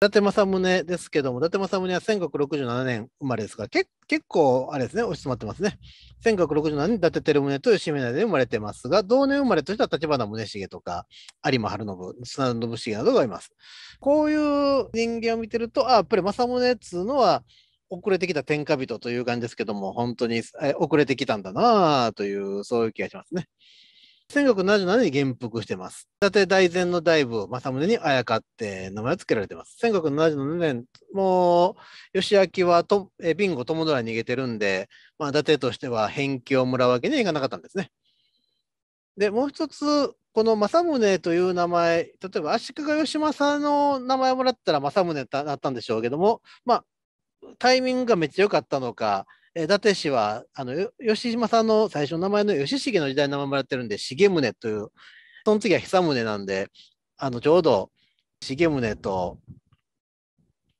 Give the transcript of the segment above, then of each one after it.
伊達政宗ですけども、伊達政宗は1967年生まれですが、結構、あれですね、押し詰まってますね。1967年、伊達照宗という締めで生まれてますが、同年生まれとしては立花宗茂とか、有馬晴信、砂信重などがいます。こういう人間を見てると、あ、やっぱり政宗っつうのは、遅れてきた天下人という感じですけども、本当に遅れてきたんだなという、そういう気がしますね。1977年に元服してます。伊達大前の大部政宗にあやかって名前を付けられてます。1977年、もう、義明はとえビンゴ友虎に逃げてるんで、まあ、伊達としては返境をもらうわけにはいかなかったんですね。で、もう一つ、この政宗という名前、例えば足利義政の名前をもらったら政宗だったんでしょうけども、まあ、タイミングがめっちゃ良かったのか、伊達氏は、あの、吉島さんの最初の名前の吉重の時代の名前もらってるんで、重宗という、その次は久宗なんで、あの、ちょうど重宗と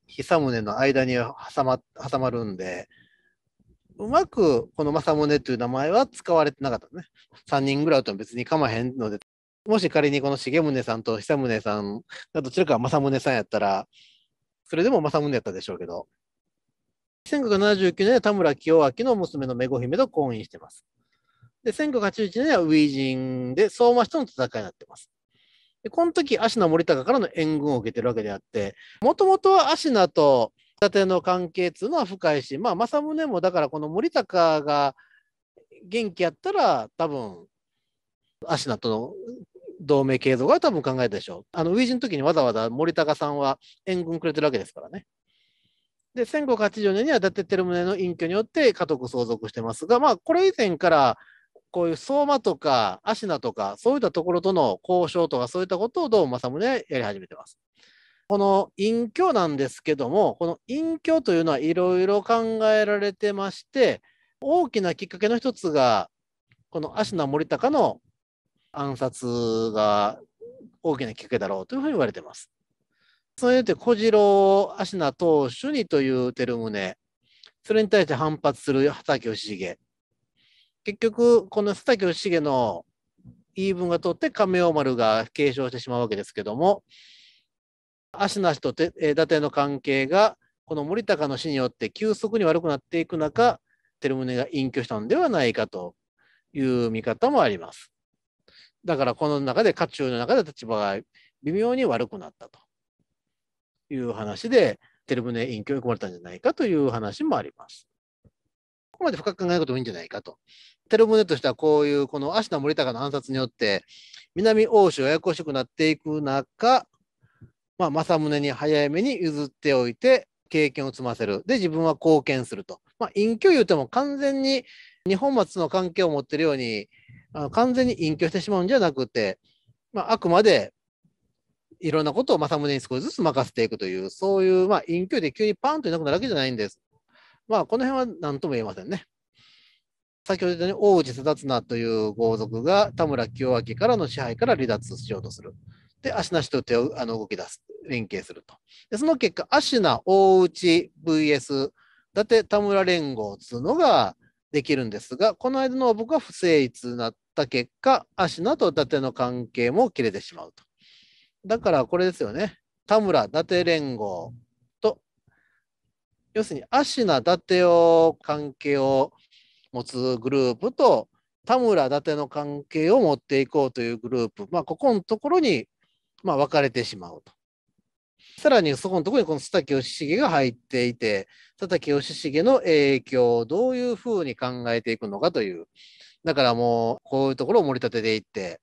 久宗の間に挟ま挟まるんで、うまくこの政宗という名前は使われてなかったね。3人ぐらいと別にかまへんので、もし仮にこの重宗さんと久宗さんがどちらか政宗さんやったら、それでも政宗やったでしょうけど。1979年は田村清明の娘のめご姫と婚姻してます。で、1981年は初陣で相馬氏との戦いになってます。で、この時、芦名森高からの援軍を受けてるわけであって、もともとは芦名と伊達の関係っていうのは深いし、まあ、政宗もだからこの森高が元気やったら、多分、芦名との同盟継続は多分考えたでしょう。あの、初陣の時にわざわざ森高さんは援軍くれてるわけですからね。で、1584年には伊達照宗の隠居によって家督相続してますが、まあ、これ以前から、こういう相馬とか芦名とか、そういったところとの交渉とか、そういったことをどうも政宗はやり始めてます。この隠居なんですけども、この隠居というのはいろいろ考えられてまして、大きなきっかけの一つが、この芦名森高の暗殺が大きなきっかけだろうというふうに言われてます。それて小次郎、芦名投手にという照宗。それに対して反発する畑義重。結局、この畑義重の言い分が通って亀尾丸が継承してしまうわけですけども、芦名氏とえ伊達の関係が、この森高の死によって急速に悪くなっていく中、照宗が隠居したのではないかという見方もあります。だからこの中で、家中の中で立場が微妙に悪くなったと。いう話で、テルブネ院教に込まれたんじゃないかという話もあります。ここまで深く考えることもいいんじゃないかと。テルブとしてはこういうこの芦名森高の暗殺によって、南欧州ややこしくなっていく中、まあ、政宗に早めに譲っておいて、経験を積ませる。で、自分は貢献すると。まあ、隠居言うても完全に日本松の関係を持っているように、あの完全に隠居してしまうんじゃなくて、まあ、あくまでいろんなことを政宗に少しずつ任せていくという、そういう、まあ、隠居で急にパーンといなくなるわけじゃないんです。まあ、この辺は何とも言えませんね。先ほど言ったように、大内貞綱という豪族が田村清明からの支配から離脱しようとする。で、足なしと手をあの動き出す。連携すると。で、その結果、足名大内 VS 伊達田村連合というのができるんですが、この間の僕は不成立になった結果、足名と伊達の関係も切れてしまうと。だからこれですよね。田村、伊達連合と、要するに、芦名、伊達を関係を持つグループと、田村、伊達の関係を持っていこうというグループ、まあ、ここのところに、まあ、分かれてしまうと。さらにそこのところにこの々木義重が入っていて、佐木義重の影響をどういうふうに考えていくのかという、だからもう、こういうところを盛り立てていって、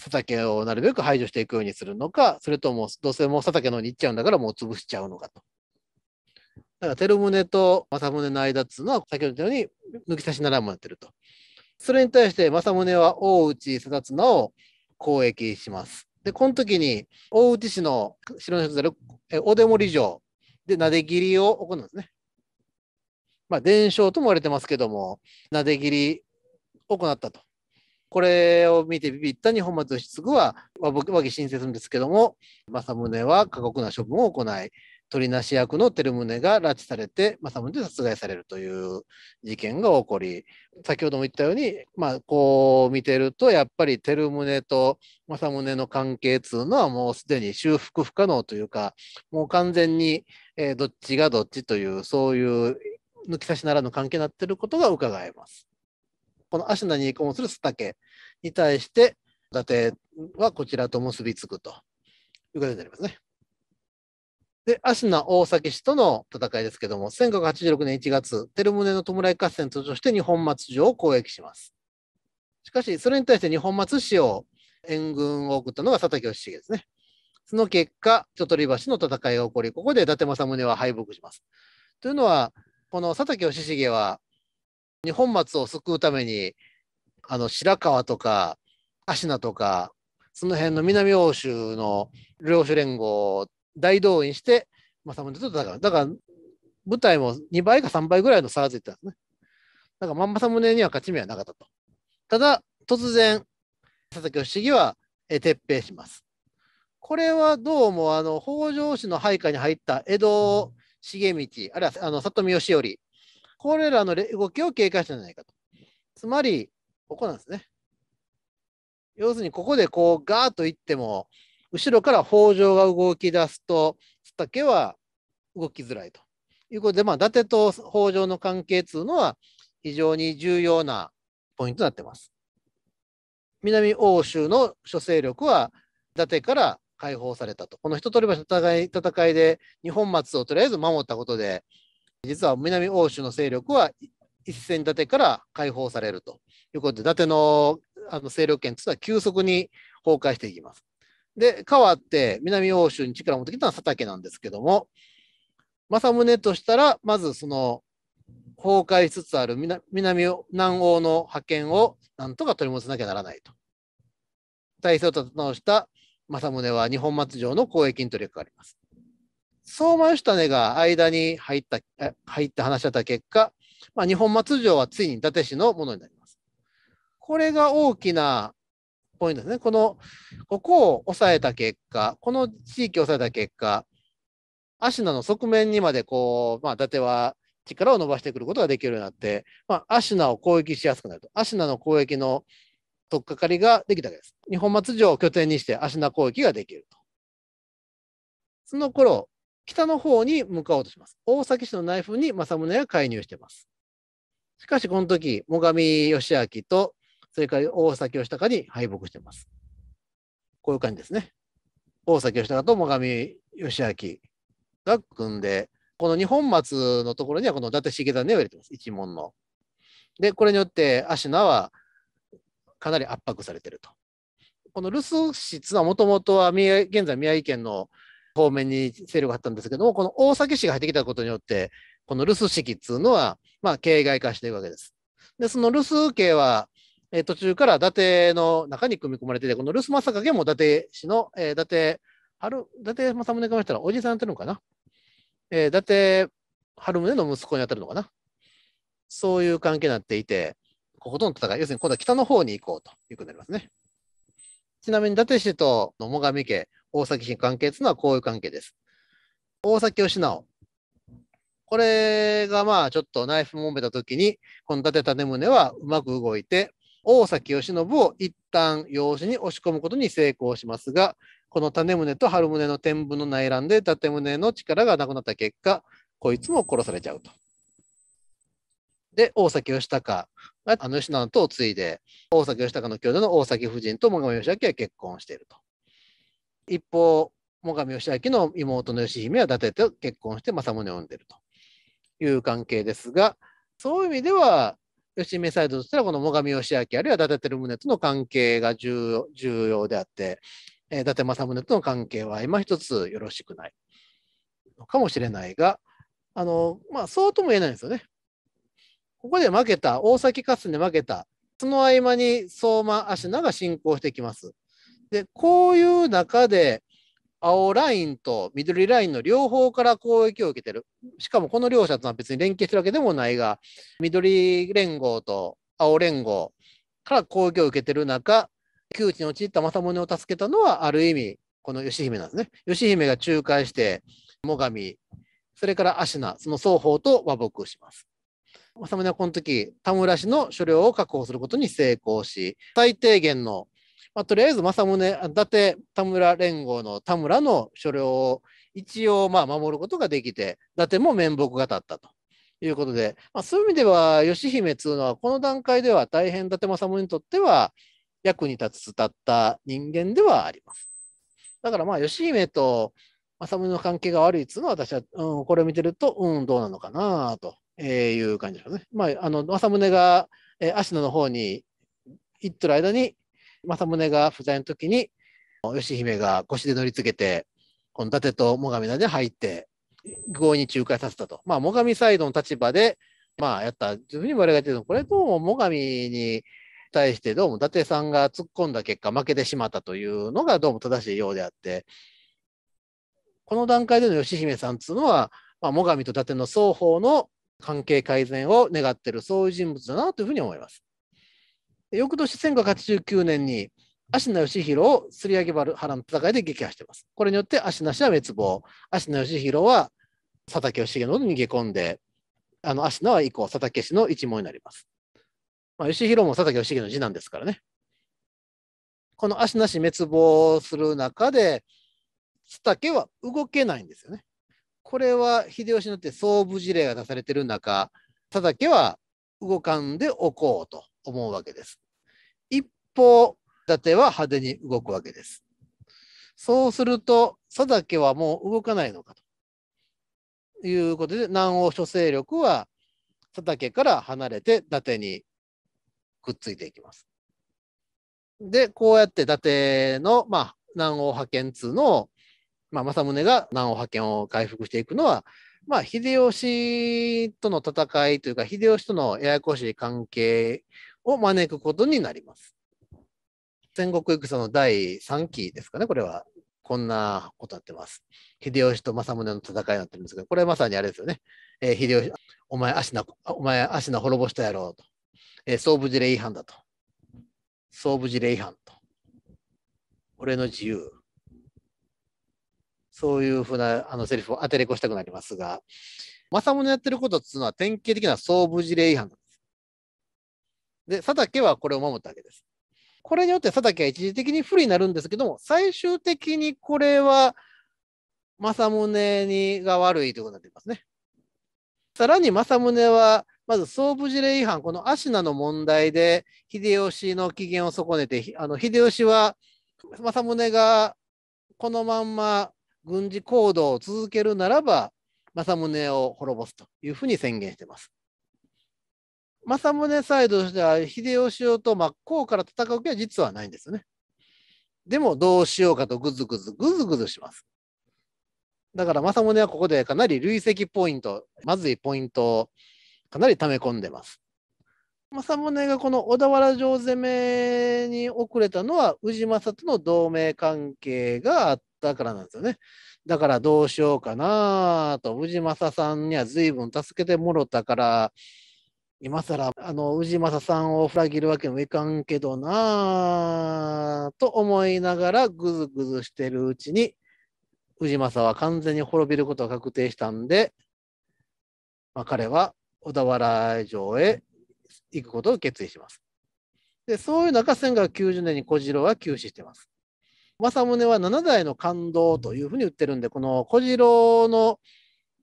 佐竹をなるべく排除していくようにするのか、それとも、どうせもう佐竹の方に行っちゃうんだから、もう潰しちゃうのかと。だから、照宗と政宗の間っつうのは、先ほど言ったように、抜き差しならんもやってると。それに対して、政宗は大内佐綱を攻撃します。で、この時に、大内市の城の人である、おでもり城で、なで切りを行うんですね。まあ、伝承とも言われてますけども、なで切りを行ったと。これを見てビビった日本松義次は和議申請するんですけども政宗は過酷な処分を行い取りなし役の照宗が拉致されて政宗で殺害されるという事件が起こり先ほども言ったように、まあ、こう見てるとやっぱり照宗と政宗の関係っいうのはもうすでに修復不可能というかもう完全に、えどっちがどっちというそういう抜き差しならぬ関係になってることが伺えます。このアシュナに移行するス竹に対して、伊達はこちらと結びつくという形になりますね。で、アシ大崎氏との戦いですけども、1586年1月、テルムネの弔い合戦として日本松城を攻撃します。しかし、それに対して日本松氏を援軍を送ったのが佐竹義重ですね。その結果、ち鳥橋の戦いが起こり、ここで伊達政宗は敗北します。というのは、この佐竹義重は日本松を救うためにあの白川とか芦名とかその辺の南欧州の領主連合を大動員して政宗と戦うだから舞台も2倍か3倍ぐらいの差がついてたんですねだから政宗には勝ち目はなかったとただ突然佐々木義重は撤兵しますこれはどうもあの北条氏の配下に入った江戸重道あるいはあの里見義頼これらの動きを警戒したんじゃないかと。つまり、ここなんですね。要するに、ここでこう、ガーッといっても、後ろから北条が動き出すと、津竹は動きづらいということで、まあ、伊達と北条の関係というのは非常に重要なポイントになってます。南欧州の諸勢力は伊達から解放されたと。この一鳥橋の戦い戦いで二本松をとりあえず守ったことで、実は南欧州の勢力は一線立てから解放されるということで、伊達のあの勢力圏というのは急速に崩壊していきます。で、変わって南欧州に力を持ってきたのは佐竹なんですけども、政宗としたら、まずその崩壊しつつある南南欧の覇権をなんとか取り戻さなきゃならないと。体制を立て直した政宗は日本末城の交易に取り掛かります。相馬吉種が間に入った、入って話し合った結果、まあ、日本松城はついに伊達市のものになります。これが大きなポイントですね。この、ここを抑えた結果、この地域を抑えた結果、芦名の側面にまでこう、まあ、伊達は力を伸ばしてくることができるようになって、まあ、アシナを攻撃しやすくなると。アシナの攻撃の取っかかりができたわけです。日本松城を拠点にしてアシナ攻撃ができると。その頃、北の方に向かおうとします。大崎市の内紛に政宗が介入しています。しかし、この時、最上義明と、それから大崎義隆に敗北しています。こういう感じですね。大崎義隆と最上義明が組んで、この二本松のところにはこの伊達重種を入れています。一門の。で、これによって芦名はかなり圧迫されていると。この留守室はもともとは現在宮城県の方面に勢力があったんですけども、この大崎市が入ってきたことによって、この留守式っていうのは、まあ、形骸化していくわけです。で、その留守系は、えー、途中から伊達の中に組み込まれてて、この留守正景も伊達氏の、えー、伊達、春、伊達政宗からしたらおじさんやってるのかな。えー、伊達春宗の息子に当たるのかな。そういう関係になっていて、こことの戦い、要するに今度は北の方に行こうということになりますね。ちなみに伊達氏と野最上家、大崎市関係っていうのはこういう関係です。大崎義直。これがまあちょっとナイフ揉めた時に、この伊達建宗はうまく動いて、大崎義信を一旦養子に押し込むことに成功しますが、この種宗と春宗の天文の内乱で伊達宗の力がなくなった結果、こいつも殺されちゃうと。で、大崎義孝があの義直とを継いで、大崎義孝の兄弟の大崎夫人と最上義明は結婚していると。一方、最上義明の妹の義姫は伊達と結婚して政宗を産んでるという関係ですが、そういう意味では、義姫サイドとしては、この最上義明あるいは伊達照宗との関係が重要であって、え伊達政宗との関係は今一つよろしくないのかもしれないが、あのまあ、そうとも言えないんですよね。ここで負けた、大崎合戦で負けた、その合間に相馬芦名が進行してきます。で、こういう中で、青ラインと緑ラインの両方から攻撃を受けてる。しかもこの両者とは別に連携してるわけでもないが、緑連合と青連合から攻撃を受けてる中、窮地に陥った政宗を助けたのは、ある意味、この義姫なんですね。義姫が仲介して、最上、それから芦名、その双方と和睦します。政宗はこの時、田村氏の所領を確保することに成功し、最低限のまあ、とりあえず政宗、伊達田村連合の田村の所領を一応まあ守ることができて、伊達も面目が立ったと。いうことで、まあ、そういう意味では、義姫っつうのは、この段階では大変伊達政宗にとっては役に立つ立った人間ではあります。だからまあ、義姫と政宗の関係が悪いっつうのは、私は、うん、これを見てると、うん、どうなのかなという感じですね。まあ、あの政宗が、え芦野の方に行ってる間に、政宗が不在の時に、義姫が腰で乗りつけて、この伊達と最上なで入って、合に仲介させたと。まあ、最上サイドの立場で、まあ、やった、ふうに我々が言ってるのこれどうも最上に対して、どうも伊達さんが突っ込んだ結果、負けてしまったというのがどうも正しいようであって、この段階での義姫さんっついうのは、まあ、最上と伊達の双方の関係改善を願ってる、そういう人物だなというふうに思います。翌年1 5 8 9年に芦名義弘をすり上げ原の戦いで撃破しています。これによって芦名氏は滅亡、芦名義弘は佐竹義重のに逃げ込んで、あの芦名は以降佐竹氏の一門になります。まあ、義弘も佐竹義重の次男ですからね。この芦名氏滅亡する中で、佐竹は動けないんですよね。これは秀吉によって総武事例が出されている中、佐竹は動かんでおこうと思うわけです。方盾は派手に動くわけです。そうすると、佐竹はもう動かないのかということで、南欧諸勢力は佐竹から離れて伊達にくっついていきます。で、こうやって伊達の、まあ、南欧派遣2の、まあ、政宗が南欧派遣を回復していくのは、まあ、秀吉との戦いというか、秀吉とのややこしい関係を招くことになります。戦国戦の第3期ですかね、これは。こんなことになってます。秀吉と政宗の戦いになってるんですけど、これはまさにあれですよね。えー、秀吉、お前足な、お前足な滅ぼしたやろうと。えー、総武事例違反だと。総武事例違反と。俺の自由。そういうふうなあのセリフを当てれこしたくなりますが、政宗やってることっていうのは典型的な総武事例違反なんです。で、佐竹はこれを守ったわけです。これによって佐竹は一時的に不利になるんですけども、最終的にこれは政宗にが悪いということになっていますね。さらに政宗は、まず総武事例違反、この芦名の問題で秀吉の機嫌を損ねて、あの秀吉は政宗がこのまんま軍事行動を続けるならば、政宗を滅ぼすというふうに宣言しています。政宗サイドとしては秀吉をと真っ向から戦う気は実はないんですよね。でもどうしようかとぐずぐずぐずぐずします。だから政宗はここでかなり累積ポイント、まずいポイントをかなり溜め込んでます。政宗がこの小田原城攻めに遅れたのは氏政との同盟関係があったからなんですよね。だからどうしようかなと、氏政さんには随分助けてもろたから、今更、あの、宇治正さんを裏切るわけにもいかんけどなぁ、と思いながらぐずぐずしてるうちに、宇治正は完全に滅びることが確定したんで、まあ、彼は小田原城へ行くことを決意します。で、そういう中、1990年に小次郎は急死してます。政宗は7代の感動というふうに言ってるんで、この小次郎の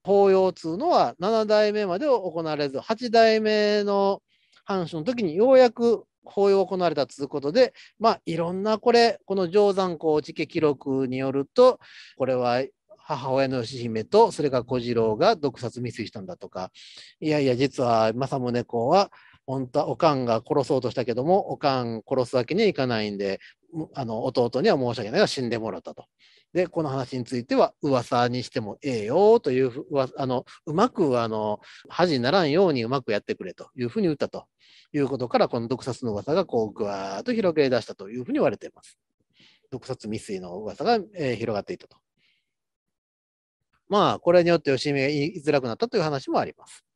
法要通のは7代目まで行われず、8代目の藩主の時にようやく法要行われたということで、まあ、いろんなこれ、この定山公地家記録によると、これは母親の義姫と、それから小次郎が毒殺未遂したんだとか、いやいや、実は政宗公は、本当はおかんが殺そうとしたけども、おかん殺すわけにはいかないんで、あの弟には申し訳ないが死んでもらったと。で、この話については噂にしてもええよというあの、うまくあの恥にならんようにうまくやってくれというふうに言ったということから、この毒殺の噂がこうぐわーっと広げ出したというふうに言われています。毒殺未遂の噂が、えー、広がっていたと。まあ、これによって吉見が言いづらくなったという話もあります。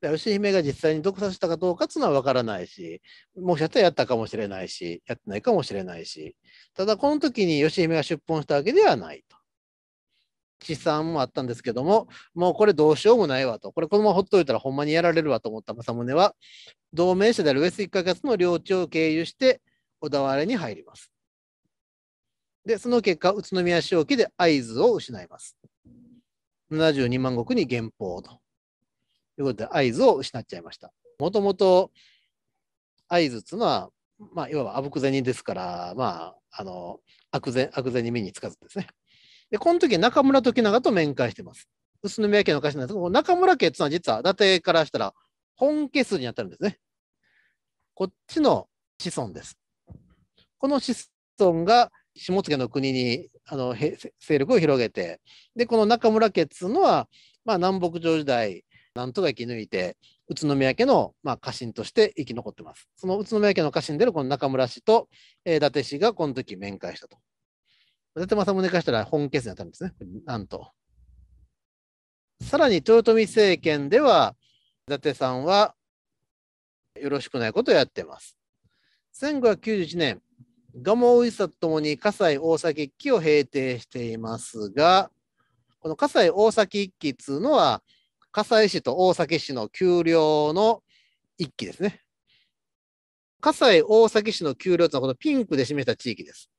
義姫が実際に毒させたかどうかっていうのは分からないし、もしかしたらやったかもしれないし、やってないかもしれないし、ただこの時に義姫が出奔したわけではないと。試算もあったんですけども、もうこれどうしようもないわと、これこのままほっといたらほんまにやられるわと思った政宗は、同盟者である上杉一月の領地を経由して小田原に入ります。で、その結果、宇都宮市沖で合図を失います。72万石に減俸と。いうことで、合図を失っちゃいました。もともと合図っていうのは、まあ、いわばあぶく銭ですから、まあ、あの、悪銭、に目につかずですね。で、この時、中村時長と面会してます。宇都宮家の家臣なんですけど、中村家っていうのは実は伊達からしたら本家数に当たるんですね。こっちの子孫です。この子孫が下野の国にあの勢力を広げて、で、この中村家っていうのは、まあ、南北朝時代、なんとか生き抜いて、宇都宮家の、まあ、家臣として生き残ってます。その宇都宮家の家臣であるこの中村氏と、えー、伊達氏がこの時面会したと。伊達政宗からしたら本決戦だたたんですね、なんと。さらに豊臣政権では、伊達さんはよろしくないことをやってます。1591年、蒲生一佐とともに葛西大崎一揆を平定していますが、この葛西大崎一揆っていうのは、葛西市と大崎市の丘陵の一揆ですね。葛西大崎市の丘陵というのはこのピンクで示した地域です。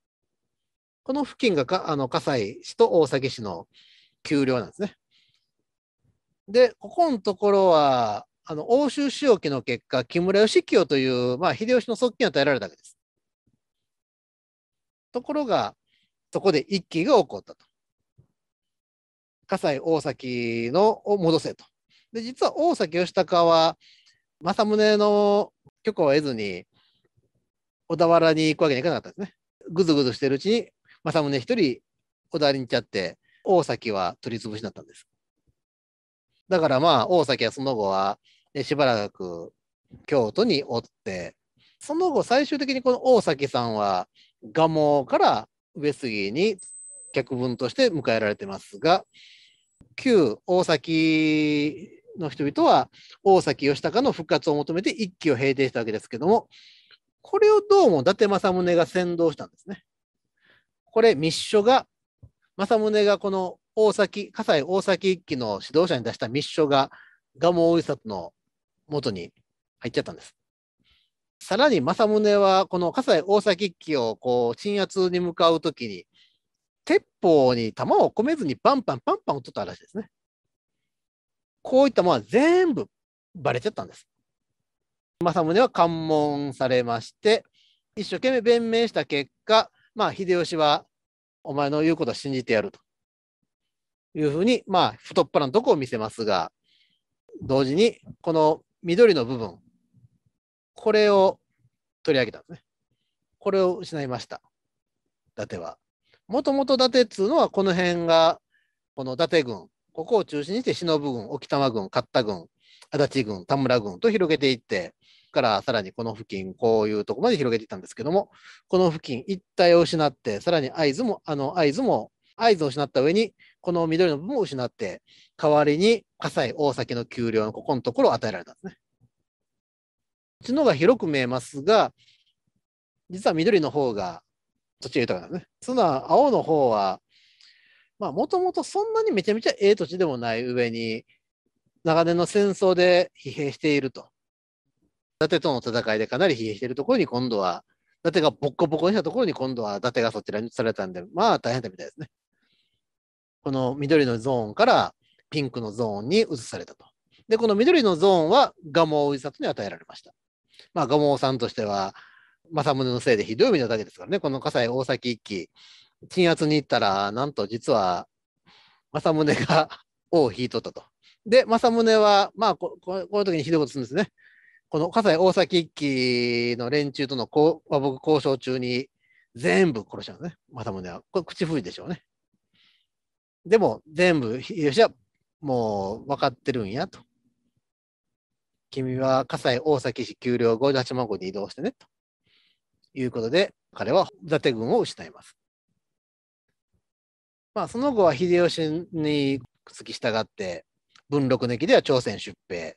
この付近がかあの葛西市と大崎市の丘陵なんですね。で、ここのところは、あの欧州使用記の結果、木村義清という、まあ、秀吉の側近を与えられたわけです。ところが、そこで一揆が起こったと。葛西大崎のを戻せと。で、実は大崎義高は、政宗の許可を得ずに、小田原に行くわけにはいかなかったですね。ぐずぐずしてるうちに、政宗一人小田原に行っちゃって、大崎は取り潰しになったんです。だからまあ、大崎はその後は、しばらく京都におって、その後最終的にこの大崎さんは、蒲生から上杉に脚本として迎えられてますが、旧大崎の人々は大崎義高の復活を求めて一揆を平定したわけですけども、これをどうも伊達政宗が先導したんですね。これ、密書が、政宗がこの大崎、葛西大崎一揆の指導者に出した密書が、蒲生大里の元に入っちゃったんです。さらに政宗は、この葛西大崎一揆をこう鎮圧に向かうときに、鉄砲に弾を込めずにバンバンバンバン撃っとったらしいですね。こういったものは全部ばれちゃったんです。政宗は関門されまして、一生懸命弁明した結果、まあ、秀吉はお前の言うことを信じてやるというふうに、まあ、太っ腹のとこを見せますが、同時にこの緑の部分、これを取り上げたんですね。これを失いました。伊達は。もともと伊達っつうのはこの辺が、この伊達軍、ここを中心にして忍軍、沖玉軍、勝田軍、足立軍、田村軍と広げていって、からさらにこの付近、こういうとこまで広げていったんですけども、この付近一帯を失って、さらに会津も、あの会津も、会津を失った上に、この緑の部分を失って、代わりに葛西、大崎の丘陵のここのところを与えられたんですね。こっちのが広く見えますが、実は緑の方が土地が豊かなね。ツナ、青の方は、まあ、もともとそんなにめちゃめちゃええ土地でもない上に、長年の戦争で疲弊していると。伊達との戦いでかなり疲弊しているところに、今度は、伊達がボッコボコにしたところに、今度は伊達がそちらに移されたんで、まあ大変だみたいですね。この緑のゾーンからピンクのゾーンに移されたと。で、この緑のゾーンは蒲生氏里に与えられました。まあ、蒲生さんとしては、政宗のせいでひどい目に遭ったわけですからね、この葛西大崎一揆、鎮圧に行ったら、なんと実は政宗が 王を引いとったと。で、政宗は、まあこ、この時にひどいことするんですね。この葛西大崎一揆の連中との和睦交渉中に、全部殺しちゃうんですね、政宗は。これ、口封じでしょうね。でも、全部、秀吉はもう分かってるんやと。君は葛西大崎市丘陵58万戸に移動してねと。いうことで、彼は伊達軍を失います。まあ、その後は秀吉に付き従って、文禄のきでは朝鮮出兵。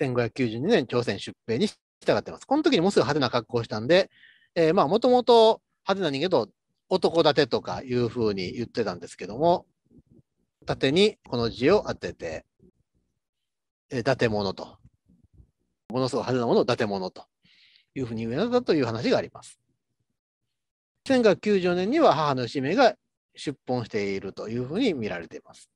1592年朝鮮出兵に従ってます。この時にもうすぐ派手な格好をしたんで、えー、まあ、もともと派手な人間と男立てとかいうふうに言ってたんですけども、縦にこの字を当てて、えー、建物と。ものすごい派手なものを建物というふうにうにだったという話があります。1994年には母の氏名が出奔しているというふうに見られています。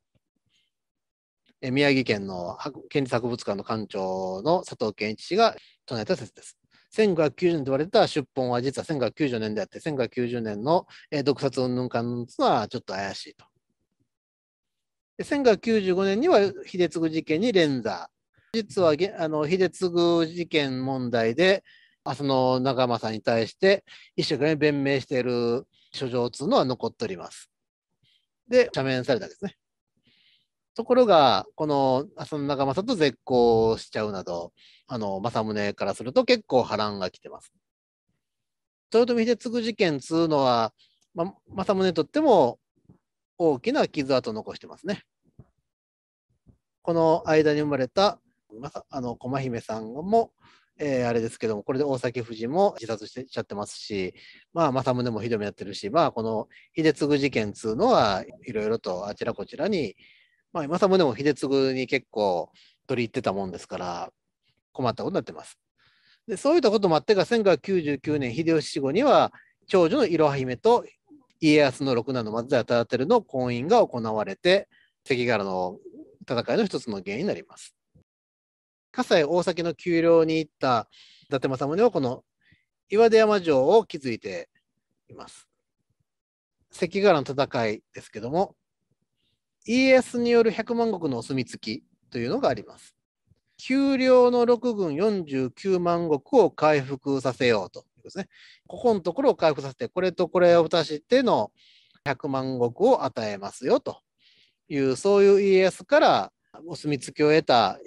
宮城県の県立博物館の館長の佐藤健一氏が唱えた説です。1990年と言われた出奔は実は1990年であって、1990年の毒殺云々かというのはちょっと怪しいと。1995年には秀次事件に連座。実はあの秀次事件問題で、明日の仲間さんに対して一生懸命弁明している書状というのは残っております。で、赦免されたんですね。ところが、この浅野長政と絶交しちゃうなど、あの、政宗からすると結構波乱が来てます。豊臣秀次事件つうのは、ま、政宗にとっても大きな傷跡を残してますね。この間に生まれた、ま、あの、駒姫さんも、えー、あれですけども、これで大崎夫人も自殺しちゃってますし、まあ、政宗もひどめやってるし、まあ、この秀次事件っつうのは、いろいろとあちらこちらに、まあ、政宗も秀次に結構取り入ってたもんですから、困ったことになってます。で、そういったこともあってか、1999年、秀吉死後には、長女のいろは姫と家康の六男の松平忠輝の婚姻が行われて、関ヶ原の戦いの一つの原因になります。葛西大崎の丘陵に行った伊達政宗はこの岩出山城を築いています。関ヶ原の戦いですけども、家康による百万石のお墨付きというのがあります。丘陵の六軍49万石を回復させようということですね。ここのところを回復させて、これとこれを足しての100万石を与えますよという、そういう家康からお墨付きを得た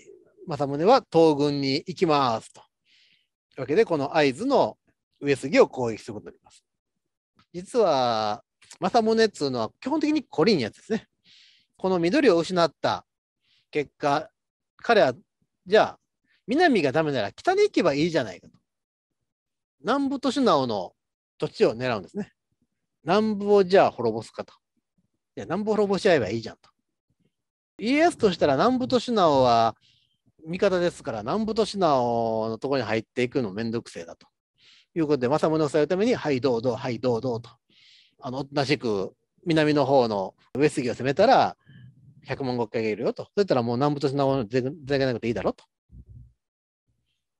政宗は東軍に行きますと。いうわけで、この会津の上杉を攻撃することになります。実は、政宗っていうのは基本的にコリンやつですね。この緑を失った結果、彼は、じゃあ、南がダメなら北に行けばいいじゃないかと。南部と市直の土地を狙うんですね。南部をじゃあ滅ぼすかと。いや、南部を滅ぼし合えばいいじゃんと。家康としたら南部と市直は味方ですから、南部都市のところに入っていくのめんどくせえだということで、政宗を抑えるために、はい、どうどう、はい、どうどうと、あのおとなしく南の方の上杉を攻めたら、百万石がいるよと。そしたらもう南部とし直江全然なくていいだろと。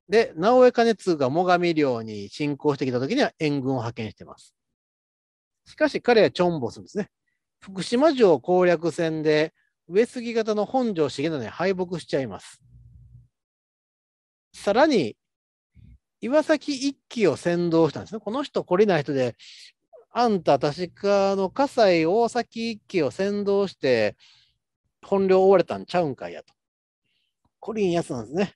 で、直江兼続が最上領に侵攻してきた時には援軍を派遣してます。しかし彼はチョンボスですね。福島城攻略戦で上杉方の本城重信に敗北しちゃいます。さらに、岩崎一騎を先導したんですね。この人、懲りない人で、あんた、確かの葛西大崎一騎を先導して、本領を追われたんちゃうんかいやと。懲りんやつなんですね。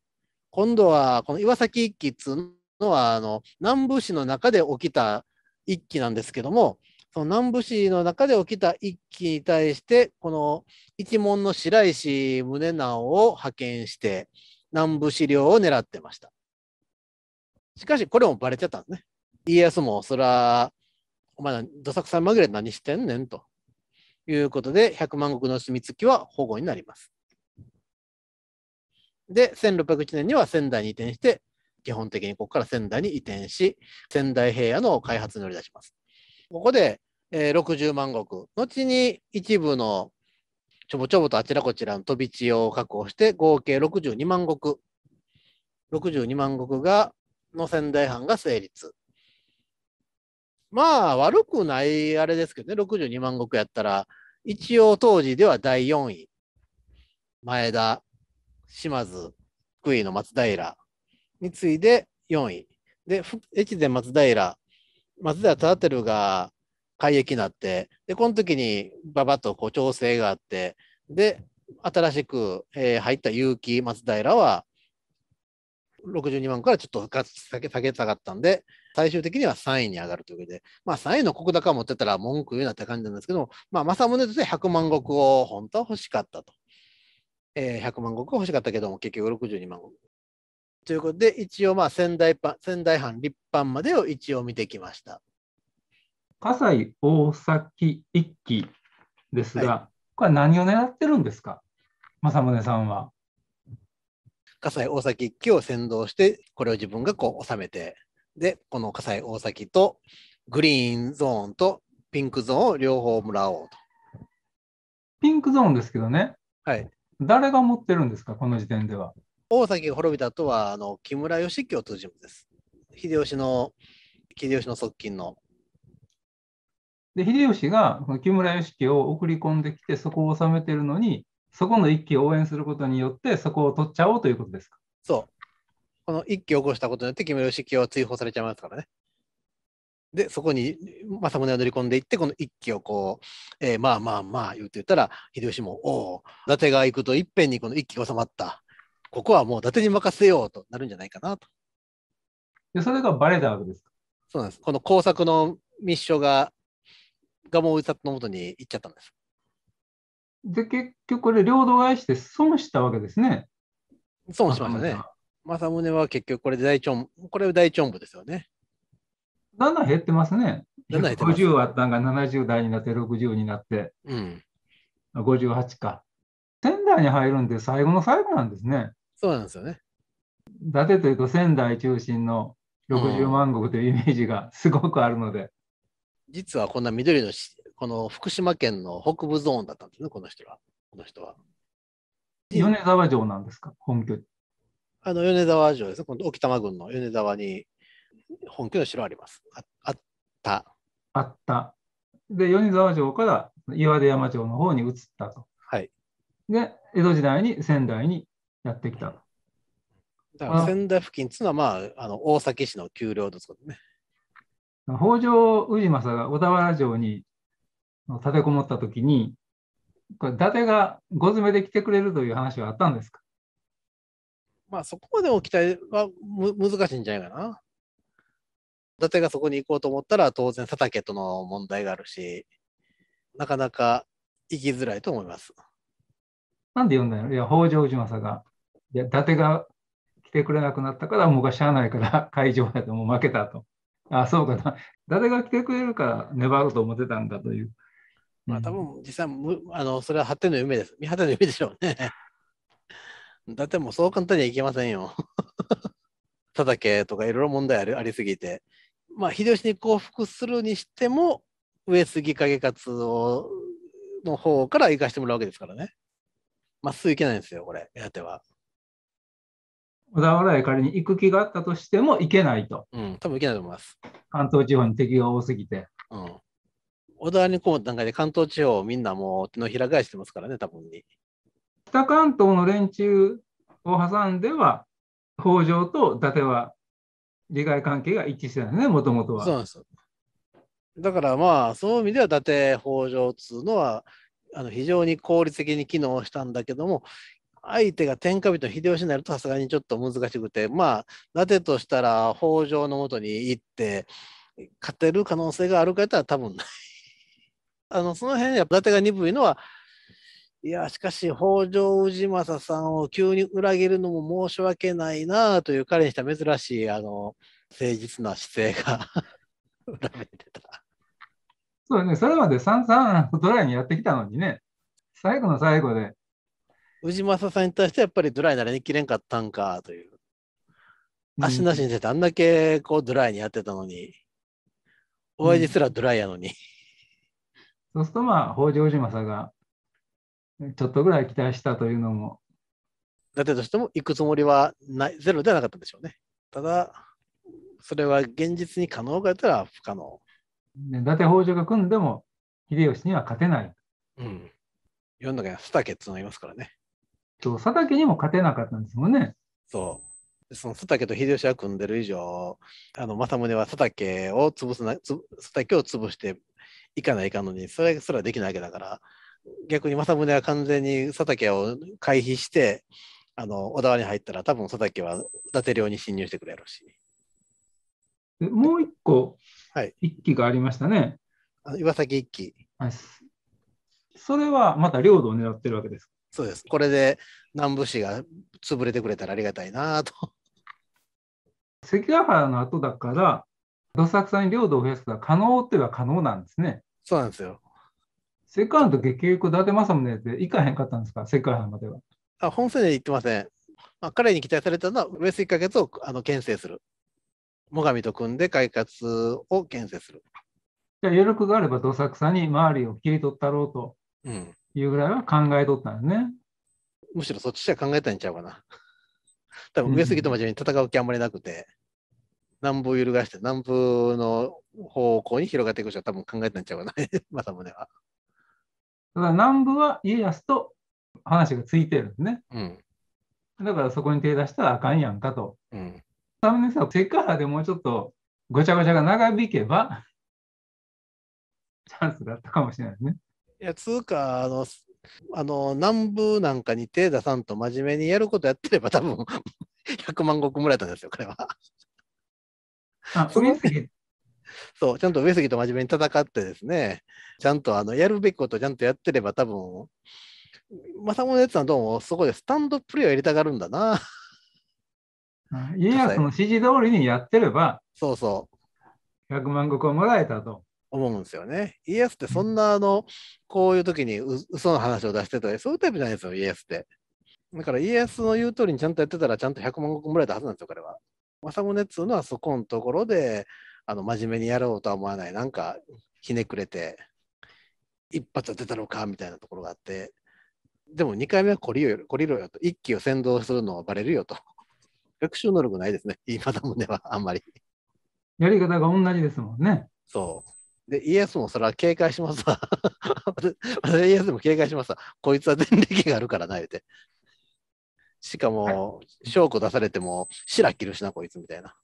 今度は、この岩崎一騎っつうのは、あの、南部市の中で起きた一騎なんですけども、その南部市の中で起きた一揆に対して、この一門の白石宗直を派遣して、南部資料を狙ってました。しかし、これもバレてたんですね。家康も、そら、お前、どさくさん紛れ何してんねんということで、百万石の住みつきは保護になります。で、1601年には仙台に移転して、基本的にここから仙台に移転し、仙台平野の開発に乗り出します。ここで、えー、60万石、後に一部のちょぼちょぼとあちらこちらの飛び地を確保して、合計62万石、62万石が、の仙台藩が成立。まあ、悪くないあれですけどね、62万石やったら、一応当時では第4位。前田、島津、福井の松平に次いで4位。で、越前松平、松平忠輝が改易になって、で、この時にばばっとこう調整があって、で、新しく、えー、入った結城松平は、62万からちょっと下げ下げたかったんで、最終的には3位に上がるというわけで、まあ3位の国高を持ってたら文句言うなって感じなんですけどまあ正宗として100万石を本当は欲しかったと。えー、100万石が欲しかったけども、結局62万石。ということで、一応まあ仙台仙台藩立藩までを一応見てきました。葛西大崎一揆ですが、はい、これは何を狙ってるんですか、政宗さんは。葛西大崎一揆を先導して、これを自分がこう収めて、で、この葛西大崎とグリーンゾーンとピンクゾーンを両方もらおうと。ピンクゾーンですけどね、はい、誰が持ってるんですか、この時点では。大崎が滅びたとはあの木村義清という人物です。秀吉の秀吉の側近ので、秀吉が木村義家を送り込んできて、そこを治めてるのに、そこの一揆を応援することによって、そこを取っちゃおうということですか。そう。この一揆を起こしたことによって、木村義家は追放されちゃいますからね。で、そこに政宗が乗り込んでいって、この一揆をこう、えー、まあまあまあ言うて言ったら、秀吉も、おお、伊達が行くといっぺんにこの一揆が収まった。ここはもう伊達に任せようとなるんじゃないかなと。で、それがバレたわけですかそうなんです。この工作の密書が蒲生さのもとに行っちゃったんです。で、結局これ、領土返して損したわけですね。損しましたね。政宗は結局これで大長、これ大長部ですよね。だんだん減ってますね。50あったんが70代になって60になって、うん、58か。仙台に入るんで最後の最後なんですね。そうなんですよね。伊達というと仙台中心の60万石というイメージがすごくあるので、実はこんな緑のし、この福島県の北部ゾーンだったんですね、この人は。この人は。米沢城なんですか、本拠あの米沢城ですね、この沖玉郡の米沢に本拠の城あります。ああった。あった。で、米沢城から岩出山城の方に移ったと。はい。で、江戸時代に仙台にやってきた。だから仙台付近っていうのは、まあ、あの大崎市の丘陵ですね。北条氏政が小田原城に立てこもった時に、これ伊達がご詰めで来てくれるという話はあったんですかまあそこまでの期待はむ難しいんじゃないかな。伊達がそこに行こうと思ったら当然佐竹との問題があるし、なかなか行きづらいと思います。なんで読んだのいや、北条氏政が。いや、伊達が来てくれなくなったから、もうがしゃあないから、会場やともう負けたと。あそうかな。誰が来てくれるから粘ると思ってたんだという。まあ多分実際むあのそれは発展の夢です。見果ての夢でしょうね。だってもうそう簡単にはいけませんよ。だけとかいろいろ問題ありありすぎて。まあ秀吉に降伏するにしても上杉景勝をの方から行かしてもらうわけですからね。まっすぐ行けないんですよ、これ、やては。小田原へ仮に行く気があったとしても行けないと。うん、多分行けないと思います。関東地方に敵が多すぎて。うん。小田原にこうんかで関東地方みんなもう手のひら返してますからね、多分に。北関東の連中を挟んでは、北条と伊達は利害関係が一致してないね、もともとは。そうなんですよ。だからまあ、そういう意味では伊達北条っつうのは、あの非常に効率的に機能したんだけども、相手が天下人秀吉になるとさすがにちょっと難しくて、まあ、なぜとしたら北条のもとに行って、勝てる可能性があるかやったら多分ない。あの、その辺、やっぱ伊達が鈍いのは、いや、しかし、北条氏政さんを急に裏切るのも申し訳ないなという彼にした珍しい、あの、誠実な姿勢が た。そうね、それまで散々ドライにやってきたのにね、最後の最後で、宇治さんに対してやっぱりドライならにきれんかったんかという。足なしにしてて、あんだけこうドライにやってたのに、うん、おやじすらドライやのに。そうするとまあ、北条氏政がちょっとぐらい期待したというのも。だってとしても行くつもりはないゼロではなかったでしょうね。ただ、それは現実に可能かやったら不可能。伊達北条が組んでも秀吉には勝てない。うん。世の中にはスタケっつのがいますからね。佐竹にも勝てなかったんですもんね。そう。その佐竹と秀吉が組んでる以上、あの政宗は佐竹を潰すな、佐竹を潰していかないかんのに、それすらできないわけだから、逆に政宗は完全に佐竹を回避して、あの小田原に入ったら、多分佐竹は伊達領に侵入してくれるし。もう一個、はい、一揆がありましたね。岩崎一揆。それはまた領土を狙ってるわけですそうです。これで南部市が潰れてくれたらありがたいなと。関ヶ原の後だから、作さんさに領土を増やすのは可能っては可能なんですね。そうなんですよ。関ヶ原と結局、伊達政宗って行かへんかったんですか、関ヶ原までは。あ本戦で行ってません。まあ、彼に期待されたのは、上水1ヶ月をあの牽制する。最上と組んで快活を牽制する。じゃあ、余力があれば、作さんさに周りを切り取ったろうと。うん、いうぐらいは考えとったんですね。むしろそっちじゃ考えたんちゃうかな。多分上杉と真面目に戦う気あんまりなくて、うん、南部を揺るがして、南部の方向に広がっていく人ゃ多分考えたんちゃうかな、政宗は。だから南部は家康と話がついてるんですね。うん、だからそこに手出したらあかんやんかと。うん。たね、その手か原でもうちょっとごちゃごちゃが長引けば、チャンスだったかもしれないですね。や、つうか、あの、あの、南部なんかに手出さんと真面目にやることやってれば、多分100 万石もらえたんですよ、彼は。あ、上杉そう、ちゃんと上杉と真面目に戦ってですね、ちゃんとあのやるべきことをちゃんとやってれば、多分政子のやつはどうもそこでスタンドプレーをやりたがるんだな。家康の指示通りにやってれば、そうそう。100万石をもらえたと。思うんですよね。家康ってそんなあの、こういう時にう嘘の話を出してたり、そういうタイプじゃないですよ、家康って。だから家康の言う通りにちゃんとやってたら、ちゃんと100万石もらえたはずなんですよ、彼は。政宗っつうのはそこのところで、あの真面目にやろうとは思わない、なんかひねくれて、一発は出たろうかみたいなところがあって、でも2回目は懲りよ懲りろよと、一気を先導するのはバレるよと。学習能力ないですね、今田宗は、あんまり。やり方が同じですもんね。そう。で、イエスもそれは警戒しますわ。イエスも警戒しますわ。こいつは前歴があるからな、言うて。しかも、証拠出されても、しっきるしな、こいつみたいな。